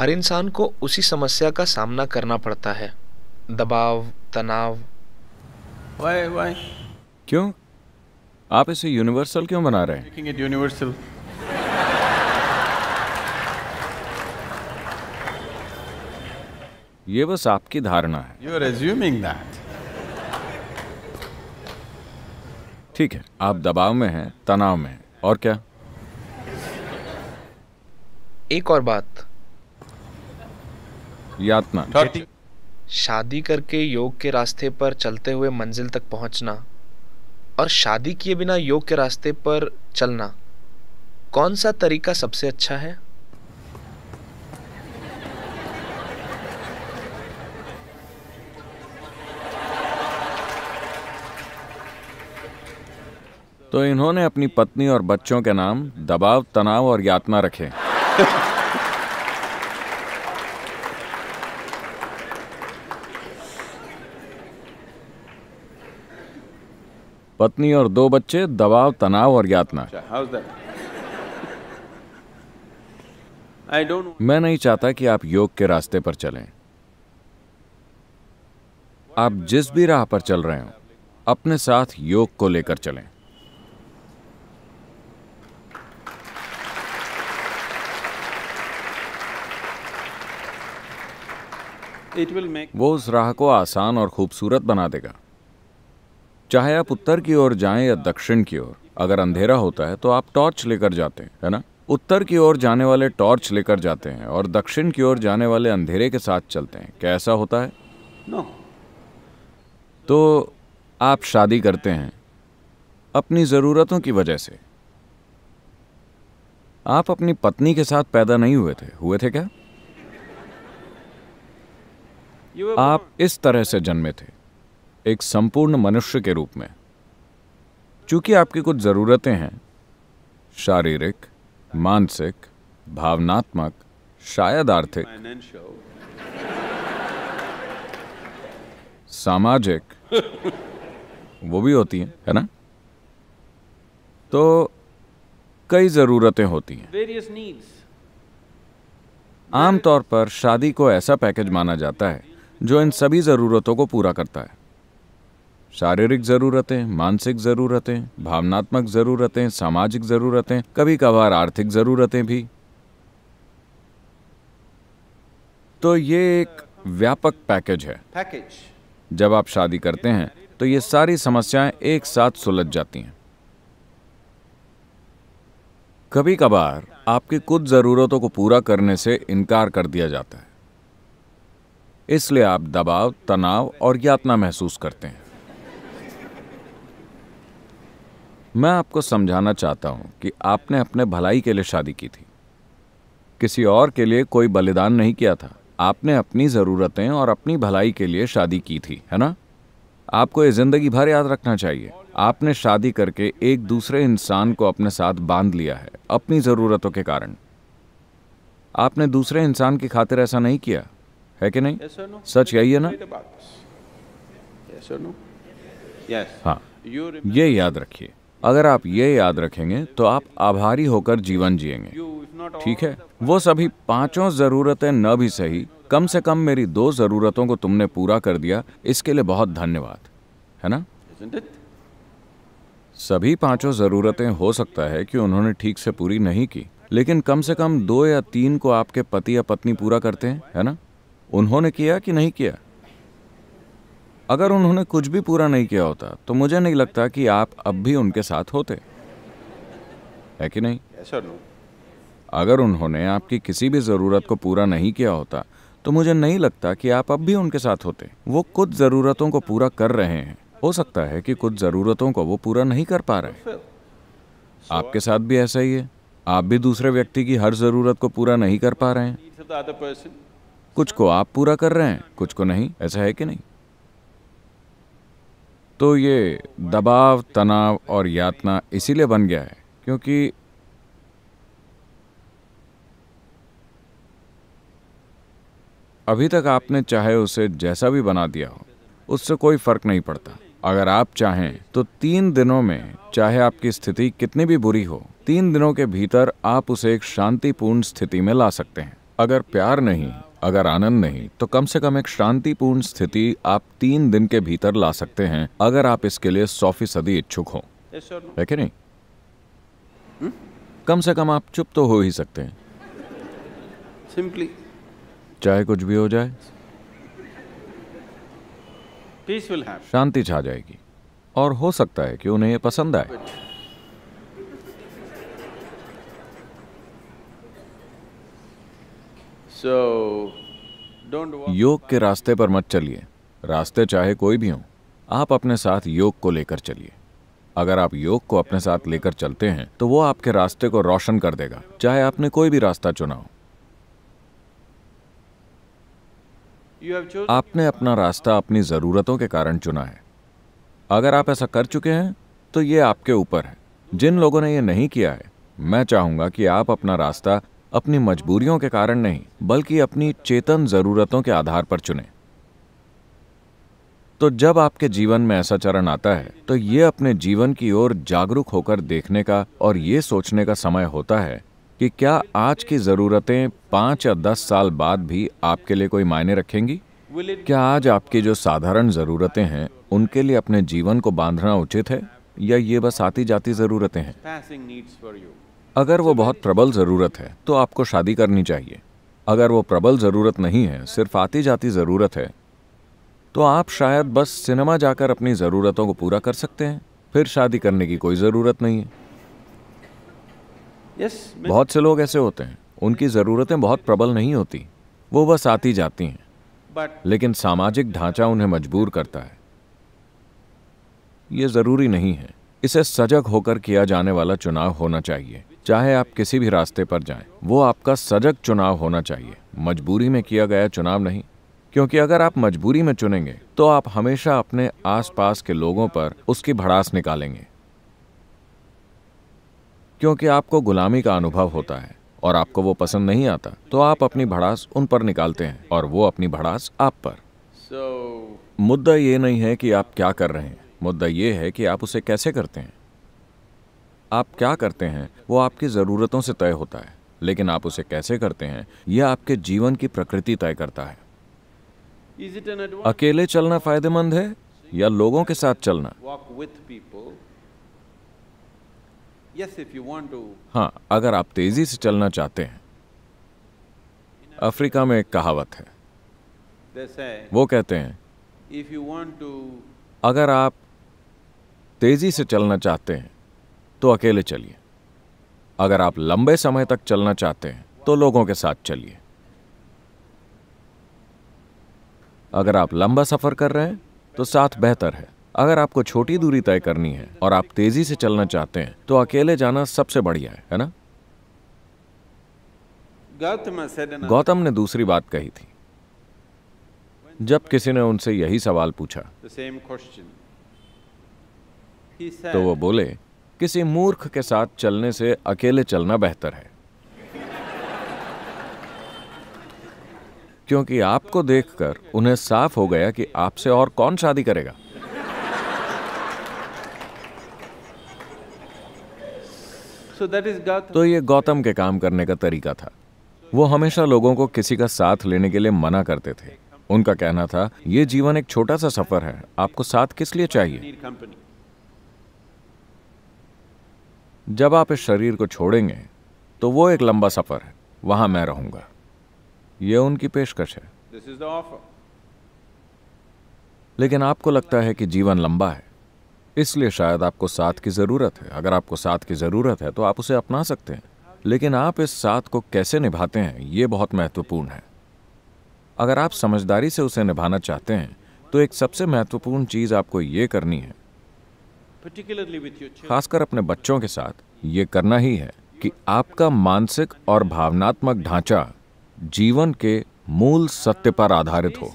हर इंसान को उसी समस्या का सामना करना पड़ता है दबाव तनाव वाई वाई क्यों आप इसे यूनिवर्सल क्यों बना रहे हैं यूनिवर्सल ये बस आपकी धारणा है यू आर एज्यूमिंग दैट ठीक है आप दबाव में हैं तनाव में हैं और क्या एक और बात यातना शादी करके योग के रास्ते पर चलते हुए मंजिल तक पहुंचना और शादी किए बिना योग के रास्ते पर चलना कौन सा तरीका सबसे अच्छा है तो इन्होंने अपनी पत्नी और बच्चों के नाम दबाव तनाव और यातना रखे पत्नी और दो बच्चे दबाव तनाव और यातना अच्छा, मैं नहीं चाहता कि आप योग के रास्ते पर चलें आप जिस भी राह पर चल रहे हो अपने साथ योग को लेकर चलें वो उस राह को आसान और खूबसूरत बना देगा चाहे आप उत्तर की ओर जाएं या दक्षिण की ओर अगर अंधेरा होता है तो आप टॉर्च लेकर जाते हैं है ना उत्तर की ओर जाने वाले टॉर्च लेकर जाते हैं और दक्षिण की ओर जाने वाले अंधेरे के साथ चलते हैं क्या ऐसा होता है no. तो आप शादी करते हैं अपनी ज़रूरतों की वजह से आप अपनी पत्नी के साथ पैदा नहीं हुए थे हुए थे क्या आप इस तरह से जन्मे थे एक संपूर्ण मनुष्य के रूप में चूंकि आपकी कुछ ज़रूरतें हैं शारीरिक मानसिक भावनात्मक शायद आर्थिक सामाजिक वो भी होती हैं है ना तो कई ज़रूरतें होती हैं आमतौर पर शादी को ऐसा पैकेज माना जाता है जो इन सभी ज़रूरतों को पूरा करता है शारीरिक ज़रूरतें मानसिक ज़रूरतें भावनात्मक ज़रूरतें सामाजिक ज़रूरतें कभी कभार आर्थिक ज़रूरतें भी तो ये एक व्यापक पैकेज है पैकेज जब आप शादी करते हैं तो ये सारी समस्याएं एक साथ सुलझ जाती हैं कभी कभार आपकी कुछ ज़रूरतों को पूरा करने से इनकार कर दिया जाता है इसलिए आप दबाव तनाव और यातना महसूस करते हैं मैं आपको समझाना चाहता हूं कि आपने अपने भलाई के लिए शादी की थी किसी और के लिए कोई बलिदान नहीं किया था आपने अपनी ज़रूरतें और अपनी भलाई के लिए शादी की थी है ना आपको ये ज़िंदगी भर याद रखना चाहिए आपने शादी करके एक दूसरे इंसान को अपने साथ बांध लिया है अपनी ज़रूरतों के कारण आपने दूसरे इंसान की खातिर ऐसा नहीं किया है कि नहीं yes no? सच यही है ना yes no? yes. हाँ ये याद रखिए अगर आप ये याद रखेंगे तो आप आभारी होकर जीवन जिएंगे ठीक है वो सभी पांचों ज़रूरतें न भी सही कम से कम मेरी दो ज़रूरतों को तुमने पूरा कर दिया इसके लिए बहुत धन्यवाद है ना सभी पांचों ज़रूरतें हो सकता है कि उन्होंने ठीक से पूरी नहीं की लेकिन कम से कम दो या तीन को आपके पति या पत्नी पूरा करते हैं है ना उन्होंने किया कि नहीं किया अगर उन्होंने कुछ भी पूरा नहीं किया होता तो मुझे नहीं लगता कि आप अब भी उनके साथ होते है कि नहीं yes, no. अगर उन्होंने आपकी किसी भी ज़रूरत को पूरा नहीं किया होता तो मुझे नहीं लगता कि आप अब भी उनके साथ होते वो कुछ ज़रूरतों को पूरा कर रहे हैं हो सकता है कि कुछ ज़रूरतों को वो पूरा नहीं कर पा रहे आपके साथ भी ऐसा ही है आप भी दूसरे व्यक्ति की हर ज़रूरत को पूरा नहीं कर पा रहे हैं कुछ को आप पूरा कर रहे हैं कुछ को नहीं ऐसा है कि नहीं तो ये दबाव तनाव और यातना इसीलिए बन गया है क्योंकि अभी तक आपने चाहे उसे जैसा भी बना दिया हो उससे कोई फर्क नहीं पड़ता अगर आप चाहें तो तीन दिनों में चाहे आपकी स्थिति कितनी भी बुरी हो तीन दिनों के भीतर आप उसे एक शांतिपूर्ण स्थिति में ला सकते हैं अगर प्यार नहीं अगर आनंद नहीं तो कम से कम एक शांतिपूर्ण स्थिति आप तीन दिन के भीतर ला सकते हैं अगर आप इसके लिए सौ फीसदी इच्छुक हो है कि नहीं hmm? कम से कम आप चुप तो हो ही सकते हैं सिंपली चाहे कुछ भी हो जाए शांति छा जाएगी और हो सकता है कि उन्हें यह पसंद आए योग के रास्ते पर मत चलिए रास्ते चाहे कोई भी हो आप अपने साथ योग को लेकर चलिए अगर आप योग को अपने साथ लेकर चलते हैं तो वो आपके रास्ते को रोशन कर देगा चाहे आपने कोई भी रास्ता चुना हो आपने अपना रास्ता अपनी ज़रूरतों के कारण चुना है अगर आप ऐसा कर चुके हैं तो ये आपके ऊपर है जिन लोगों ने ये नहीं किया है मैं चाहूंगा कि आप अपना रास्ता अपनी मजबूरियों के कारण नहीं बल्कि अपनी चेतन जरूरतों के आधार पर चुनें तो जब आपके जीवन में ऐसा चरण आता है तो ये अपने जीवन की ओर जागरूक होकर देखने का और ये सोचने का समय होता है कि क्या आज की ज़रूरतें पांच या दस साल बाद भी आपके लिए कोई मायने रखेंगी क्या आज आपकी जो साधारण ज़रूरतें हैं उनके लिए अपने जीवन को बांधना उचित है या ये बस आती जाती ज़रूरतें हैं अगर वो बहुत प्रबल ज़रूरत है तो आपको शादी करनी चाहिए अगर वो प्रबल ज़रूरत नहीं है सिर्फ आती जाती ज़रूरत है तो आप शायद बस सिनेमा जाकर अपनी ज़रूरतों को पूरा कर सकते हैं फिर शादी करने की कोई ज़रूरत नहीं है yes, बहुत से लोग ऐसे होते हैं उनकी ज़रूरतें बहुत प्रबल नहीं होती वो बस आती जाती हैं But... लेकिन सामाजिक ढांचा उन्हें मजबूर करता है ये ज़रूरी नहीं है इसे सजग होकर किया जाने वाला चुनाव होना चाहिए चाहे आप किसी भी रास्ते पर जाएं, वो आपका सजग चुनाव होना चाहिए मजबूरी में किया गया चुनाव नहीं क्योंकि अगर आप मजबूरी में चुनेंगे तो आप हमेशा अपने आसपास के लोगों पर उसकी भड़ास निकालेंगे क्योंकि आपको गुलामी का अनुभव होता है और आपको वो पसंद नहीं आता तो आप अपनी भड़ास उन पर निकालते हैं और वो अपनी भड़ास आप पर मुद्दा ये नहीं है कि आप क्या कर रहे हैं मुद्दा ये है कि आप उसे कैसे करते हैं आप क्या करते हैं वो आपकी ज़रूरतों से तय होता है लेकिन आप उसे कैसे करते हैं यह आपके जीवन की प्रकृति तय करता है अकेले चलना फायदेमंद है या लोगों के साथ चलना हाँ अगर आप तेजी से चलना चाहते हैं अफ्रीका में एक कहावत है वो कहते हैं अगर आप तेजी से चलना चाहते हैं तो अकेले चलिए अगर आप लंबे समय तक चलना चाहते हैं तो लोगों के साथ चलिए अगर आप लंबा सफर कर रहे हैं तो साथ बेहतर है अगर आपको छोटी दूरी तय करनी है और आप तेजी से चलना चाहते हैं तो अकेले जाना सबसे बढ़िया है है ना गौतम ने दूसरी बात कही थी जब किसी ने उनसे यही सवाल पूछा तो वो बोले किसी मूर्ख के साथ चलने से अकेले चलना बेहतर है क्योंकि आपको देखकर उन्हें साफ हो गया कि आपसे और कौन शादी करेगा तो ये गौतम के काम करने का तरीका था वो हमेशा लोगों को किसी का साथ लेने के लिए मना करते थे उनका कहना था ये जीवन एक छोटा सा सफर है आपको साथ किस लिए चाहिए जब आप इस शरीर को छोड़ेंगे तो वो एक लंबा सफ़र है वहां मैं रहूंगा ये उनकी पेशकश है दिस इज the लेकिन आपको लगता है कि जीवन लंबा है इसलिए शायद आपको साथ की ज़रूरत है अगर आपको साथ की ज़रूरत है तो आप उसे अपना सकते हैं लेकिन आप इस साथ को कैसे निभाते हैं ये बहुत महत्वपूर्ण है अगर आप समझदारी से उसे निभाना चाहते हैं तो एक सबसे महत्वपूर्ण चीज़ आपको ये करनी है खासकर अपने बच्चों के साथ ये करना ही है कि आपका मानसिक और भावनात्मक ढांचा जीवन के मूल सत्य पर आधारित हो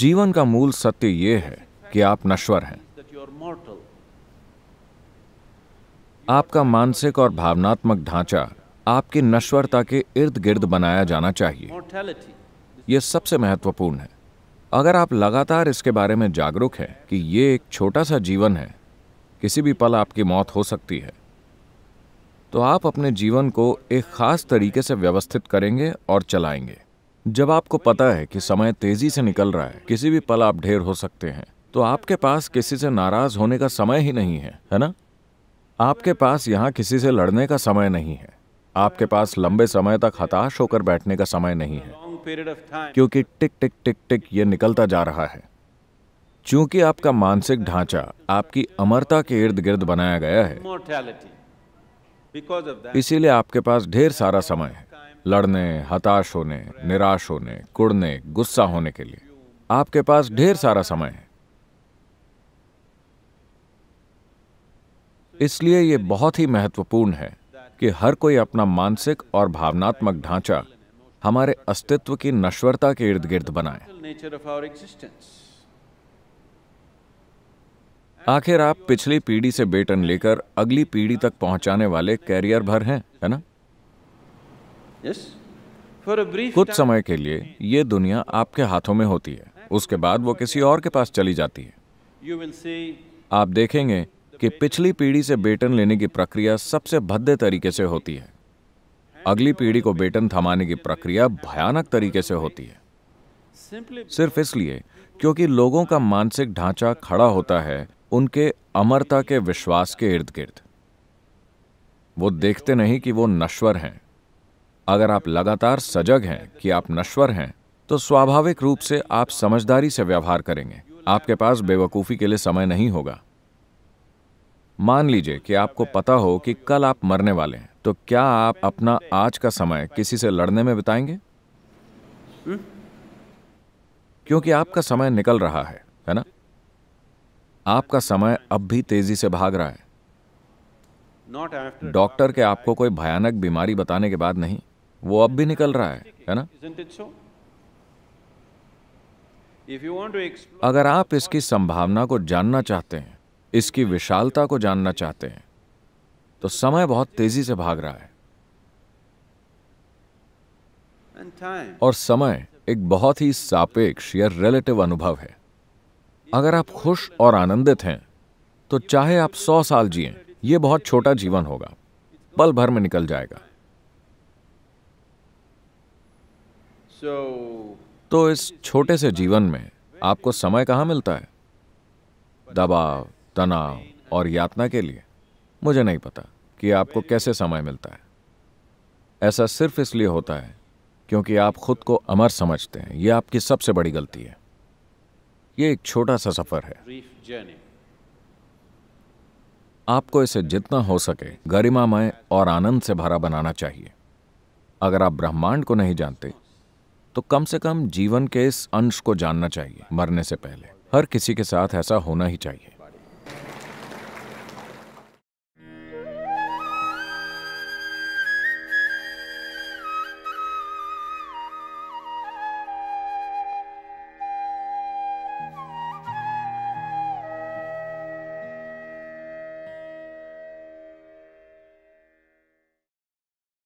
जीवन का मूल सत्य ये है कि आप नश्वर हैं आपका मानसिक और भावनात्मक ढांचा आपकी नश्वरता के इर्द गिर्द बनाया जाना चाहिए यह सबसे महत्वपूर्ण है अगर आप लगातार इसके बारे में जागरूक हैं कि ये एक छोटा सा जीवन है किसी भी पल आपकी मौत हो सकती है तो आप अपने जीवन को एक खास तरीके से व्यवस्थित करेंगे और चलाएंगे जब आपको पता है कि समय तेजी से निकल रहा है किसी भी पल आप ढेर हो सकते हैं तो आपके पास किसी से नाराज होने का समय ही नहीं है है ना आपके पास यहाँ किसी से लड़ने का समय नहीं है आपके पास लंबे समय तक हताश होकर बैठने का समय नहीं है क्योंकि टिक टिक टिक टिक ये निकलता जा रहा है चूंकि आपका मानसिक ढांचा आपकी अमरता के इर्द गिर्द बनाया गया है इसीलिए आपके पास ढेर सारा समय है लड़ने हताश होने निराश होने कुड़ने गुस्सा होने के लिए आपके पास ढेर सारा समय है इसलिए ये बहुत ही महत्वपूर्ण है कि हर कोई अपना मानसिक और भावनात्मक ढांचा हमारे अस्तित्व की नश्वरता के इर्द गिर्द बनाए आखिर आप पिछली पीढ़ी से बेटन लेकर अगली पीढ़ी तक पहुंचाने वाले कैरियर भर हैं है ना yes. कुछ समय के लिए ये दुनिया आपके हाथों में होती है उसके बाद वो किसी और के पास चली जाती है आप देखेंगे कि पिछली पीढ़ी से बेटन लेने की प्रक्रिया सबसे भद्दे तरीके से होती है अगली पीढ़ी को बेटन थमाने की प्रक्रिया भयानक तरीके से होती है सिर्फ इसलिए क्योंकि लोगों का मानसिक ढांचा खड़ा होता है उनके अमरता के विश्वास के इर्द गिर्द वो देखते नहीं कि वो नश्वर हैं अगर आप लगातार सजग हैं कि आप नश्वर हैं तो स्वाभाविक रूप से आप समझदारी से व्यवहार करेंगे आपके पास बेवकूफ़ी के लिए समय नहीं होगा मान लीजिए कि आपको पता हो कि कल आप मरने वाले हैं तो क्या आप अपना आज का समय किसी से लड़ने में बिताएंगे हम्म? क्योंकि आपका समय निकल रहा है है ना आपका समय अब भी तेजी से भाग रहा है डॉक्टर के आपको कोई भयानक बीमारी बताने के बाद नहीं वो अब भी निकल रहा है है ना अगर आप इसकी संभावना को जानना चाहते हैं इसकी विशालता को जानना चाहते हैं तो समय बहुत तेजी से भाग रहा है और समय एक बहुत ही सापेक्ष या रिलेटिव अनुभव है अगर आप खुश और आनंदित हैं तो चाहे आप सौ साल जिए यह बहुत छोटा जीवन होगा पल भर में निकल जाएगा तो इस छोटे से जीवन में आपको समय कहां मिलता है दबाव तनाव और यातना के लिए मुझे नहीं पता कि आपको कैसे समय मिलता है ऐसा सिर्फ इसलिए होता है क्योंकि आप खुद को अमर समझते हैं यह आपकी सबसे बड़ी गलती है यह एक छोटा सा सफर है आपको इसे जितना हो सके गरिमामय और आनंद से भरा बनाना चाहिए अगर आप ब्रह्मांड को नहीं जानते तो कम से कम जीवन के इस अंश को जानना चाहिए मरने से पहले हर किसी के साथ ऐसा होना ही चाहिए